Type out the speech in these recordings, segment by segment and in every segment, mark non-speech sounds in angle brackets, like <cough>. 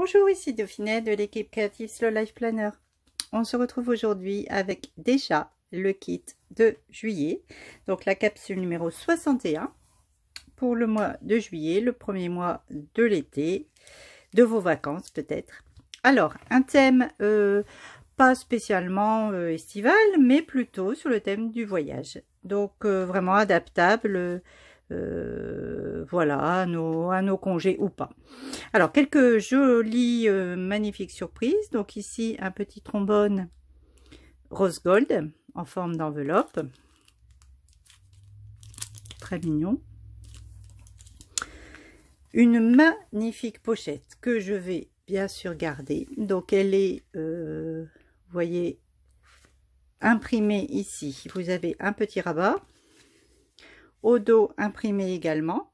Bonjour, ici Dauphinet de l'équipe Creative Slow Life Planner. On se retrouve aujourd'hui avec déjà le kit de juillet, donc la capsule numéro 61 pour le mois de juillet, le premier mois de l'été, de vos vacances peut-être. Alors, un thème euh, pas spécialement euh, estival, mais plutôt sur le thème du voyage. Donc, euh, vraiment adaptable euh, voilà, à nos, congés ou pas. Alors, quelques jolies, euh, magnifiques surprises. Donc ici, un petit trombone rose gold en forme d'enveloppe. Très mignon. Une magnifique pochette que je vais bien sûr garder. Donc elle est, euh, vous voyez, imprimée ici. Vous avez un petit rabat au dos imprimé également.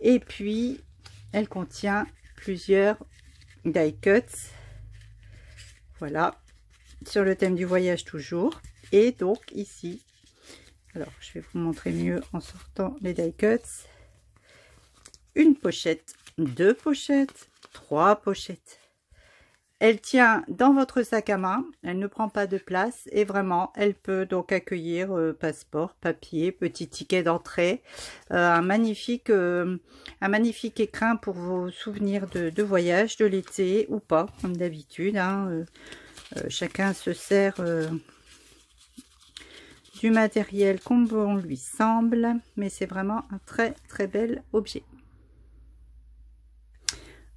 Et puis, elle contient plusieurs die cuts. Voilà, sur le thème du voyage toujours. Et donc ici, alors je vais vous montrer mieux en sortant les die cuts. Une pochette, deux pochettes, trois pochettes. Elle tient dans votre sac à main, elle ne prend pas de place et vraiment, elle peut donc accueillir euh, passeport, papier, petit ticket d'entrée, euh, un, magnifique, euh, un magnifique écrin pour vos souvenirs de, voyage, de l'été ou pas, comme d'habitude. Hein, chacun se sert du matériel comme bon lui semble, mais c'est vraiment un très très bel objet.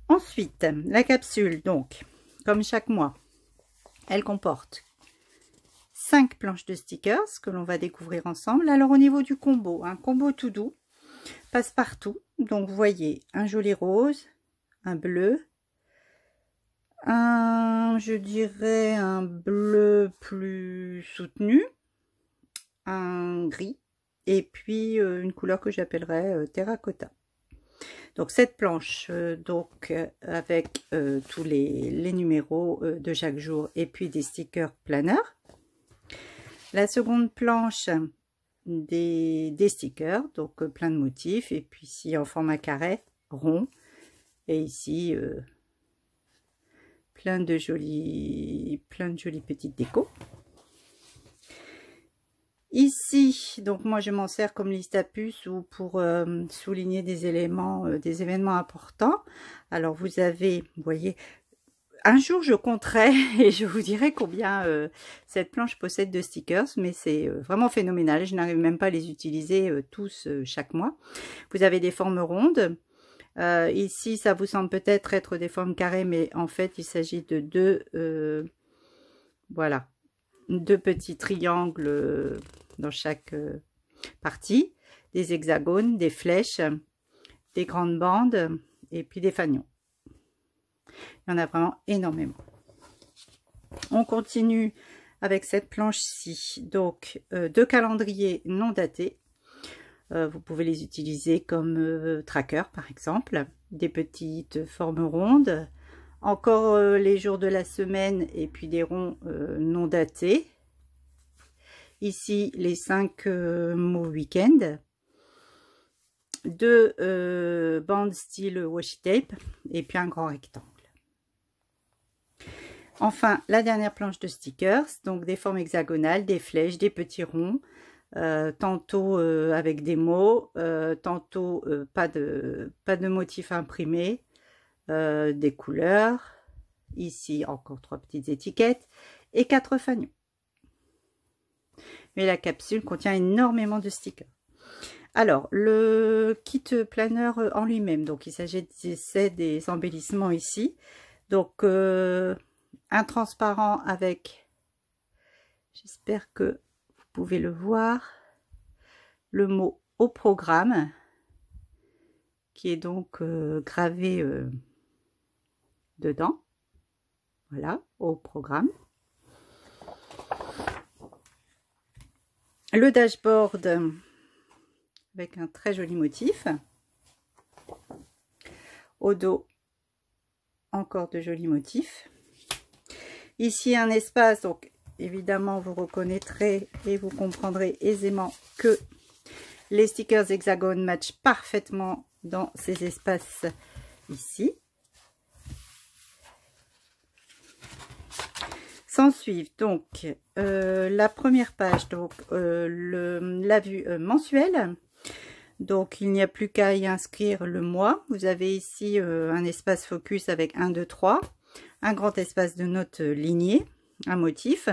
Ensuite, la capsule donc comme chaque mois. Elle comporte cinq planches de stickers que l'on va découvrir ensemble. Alors au niveau du combo, un combo tout doux, passe-partout. Donc vous voyez un joli rose, un bleu, un, je dirais un bleu plus soutenu, un gris, et puis euh, une couleur que j'appellerais euh, terracotta. Donc cette planche euh, donc euh, avec euh, tous les, numéros de chaque jour et puis des stickers planeurs. La seconde planche des, stickers, donc plein de motifs et puis ici en format carré, rond et ici plein de jolies plein de jolies petites décos. Ici, donc moi je m'en sers comme liste à ou pour euh, souligner des éléments, euh, des événements importants. Alors vous avez, vous voyez, un jour je compterai <laughs> et je vous dirai combien euh, cette planche possède de stickers, mais c'est vraiment phénoménal. Je n'arrive même pas à les utiliser tous chaque mois. Vous avez des formes rondes. ici, ça vous semble peut-être être des formes carrées, mais en fait, il s'agit de deux, voilà, deux petits triangles euh, dans chaque euh, partie, des hexagones, des flèches, des grandes bandes et puis des fanions. Il y en a vraiment énormément. On continue avec cette planche-ci. Donc, euh, deux calendriers non datés. vous pouvez les utiliser comme tracker, par exemple. Des petites formes rondes, encore euh, les jours de la semaine et puis des ronds euh, non datés. Ici, les cinq euh, mots week-end. Deux bandes style washi tape et puis un grand rectangle. Enfin, la dernière planche de stickers, donc des formes hexagonales, des flèches, des petits ronds, tantôt avec des mots, tantôt pas, de, pas de euh, des couleurs, ici encore trois petites étiquettes et quatre fanions. Mais la capsule contient énormément de stickers. Alors, le kit planeur en lui-même, donc il s'agit c'est des embellissements ici. Donc, euh, un transparent avec, j'espère que vous pouvez le voir, le mot au programme, qui est donc euh, gravé dedans. Voilà, au programme. Le dashboard avec un très joli motif. Au dos, encore de jolis motifs. Ici, un espace, donc évidemment, vous reconnaîtrez et vous comprendrez aisément que les stickers hexagones matchent parfaitement dans ces espaces ici. S'en suivent donc euh, la première page, donc euh, la vue euh, mensuelle. Donc il n'y a plus qu'à y inscrire le mois. Vous avez ici un espace focus avec 1, 2, 3, un grand espace de notes lignées un motif.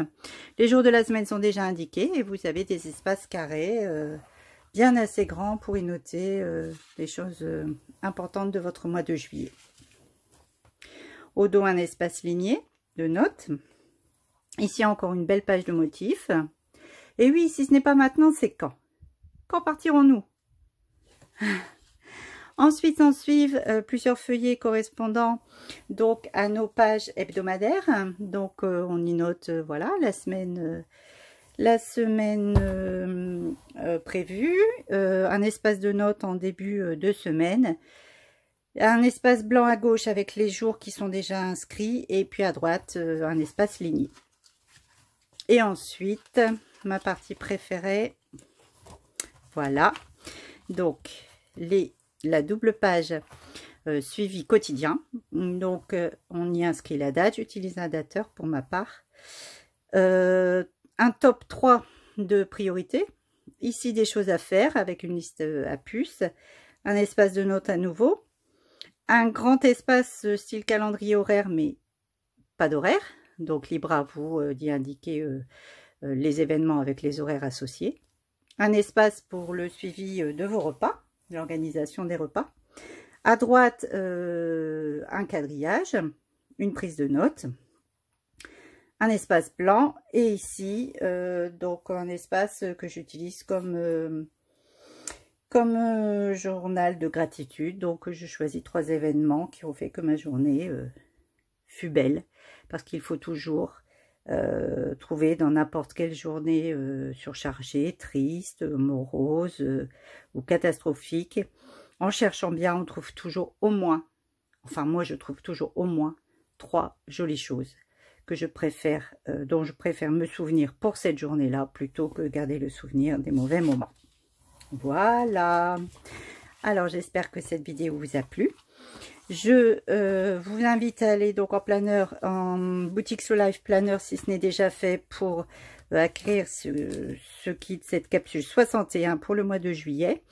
Les jours de la semaine sont déjà indiqués et vous avez des espaces carrés bien assez grands pour y noter les choses importantes de votre mois de juillet. Au dos, un espace ligné de notes. Ici encore une belle page de motifs. Et oui, si ce n'est pas maintenant, c'est quand Quand partirons-nous <laughs> Ensuite, on suivent euh, plusieurs feuillets correspondant donc à nos pages hebdomadaires. Donc, euh, on y note euh, voilà la semaine, la semaine prévue, un espace de notes en début de semaine, un espace blanc à gauche avec les jours qui sont déjà inscrits, et puis à droite un espace ligné. Et ensuite, ma partie préférée, voilà. Donc, les, la double page suivie euh, suivi quotidien. Donc, euh, on y inscrit la date. J'utilise un dateur pour ma part. Euh, un top 3 de priorité. Ici, des choses à faire avec une liste à puces. Un espace de notes à nouveau. Un grand espace style calendrier horaire, mais pas d'horaire. Donc libre à vous euh, d'y indiquer euh, euh, les événements avec les horaires associés. Un espace pour le suivi de vos repas, l'organisation des repas. À droite, un quadrillage, une prise de notes, un espace blanc et ici donc un espace que j'utilise comme comme journal de gratitude. Donc, je choisis trois événements qui ont fait que ma journée fut belle, parce qu'il faut toujours euh, trouver dans n'importe quelle journée euh, surchargée, triste, morose euh, ou catastrophique. En cherchant bien, on trouve toujours au moins, enfin moi je trouve toujours au moins trois jolies choses que je préfère, dont je préfère me souvenir pour cette journée-là plutôt que garder le souvenir des mauvais moments. Voilà. Alors j'espère que cette vidéo vous a plu. Je euh, vous invite à aller donc en planeur, en boutique sur live planeur si ce n'est déjà fait pour euh, acquérir ce, ce kit, cette capsule 61 pour le mois de juillet.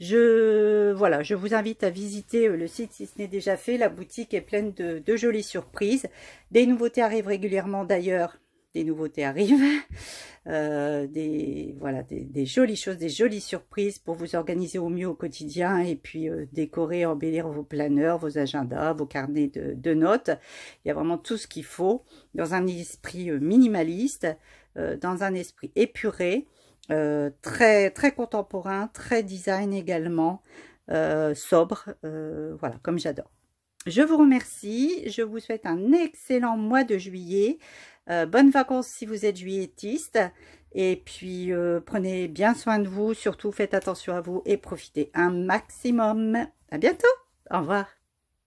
Je, voilà, je vous invite à visiter euh, le site si ce n'est déjà fait. La boutique est pleine de, de jolies surprises. Des nouveautés arrivent régulièrement d'ailleurs nouveautés arrivent, euh, des, voilà, des, jolies choses, des jolies surprises pour vous organiser au mieux au quotidien et puis euh, décorer, embellir vos planeurs, vos agendas, vos carnets de, notes. Il y a vraiment tout ce qu'il faut dans un esprit euh, minimaliste, dans un esprit épuré, très, très contemporain, très design également, sobre, voilà, comme j'adore. Je vous remercie, je vous souhaite un excellent mois de juillet. Euh, bonnes vacances si vous êtes juilletiste. Et puis, euh, prenez bien soin de vous, surtout faites attention à vous et profitez un maximum. À bientôt, au revoir.